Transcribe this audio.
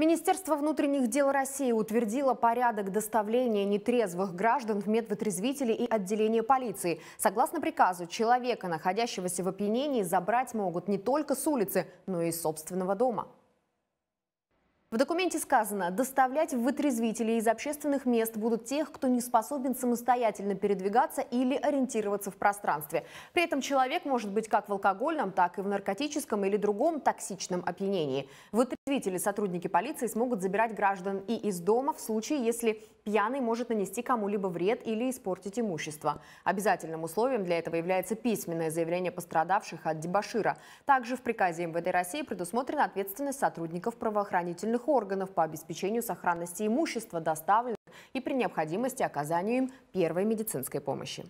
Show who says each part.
Speaker 1: Министерство внутренних дел России утвердило порядок доставления нетрезвых граждан в медвотрезвители и отделение полиции. Согласно приказу, человека, находящегося в опьянении, забрать могут не только с улицы, но и из собственного дома. В документе сказано, доставлять в вытрезвители из общественных мест будут тех, кто не способен самостоятельно передвигаться или ориентироваться в пространстве. При этом человек может быть как в алкогольном, так и в наркотическом или другом токсичном опьянении. Вытрезвители сотрудники полиции смогут забирать граждан и из дома в случае, если пьяный может нанести кому-либо вред или испортить имущество. Обязательным условием для этого является письменное заявление пострадавших от дебашира. Также в приказе МВД России предусмотрена ответственность сотрудников правоохранительных подготовленных органов по обеспечению сохранности имущества, доставленных и при необходимости оказанию им первой медицинской помощи.